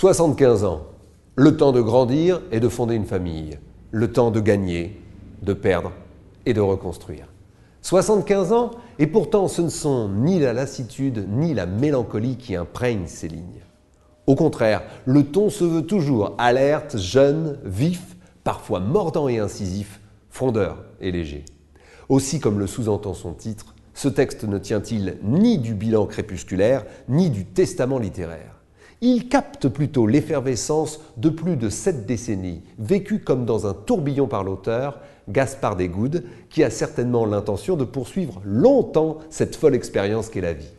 75 ans, le temps de grandir et de fonder une famille, le temps de gagner, de perdre et de reconstruire. 75 ans, et pourtant ce ne sont ni la lassitude ni la mélancolie qui imprègnent ces lignes. Au contraire, le ton se veut toujours alerte, jeune, vif, parfois mordant et incisif, fondeur et léger. Aussi comme le sous-entend son titre, ce texte ne tient-il ni du bilan crépusculaire, ni du testament littéraire. Il capte plutôt l'effervescence de plus de sept décennies, vécue comme dans un tourbillon par l'auteur, Gaspard Desgoudes, qui a certainement l'intention de poursuivre longtemps cette folle expérience qu'est la vie.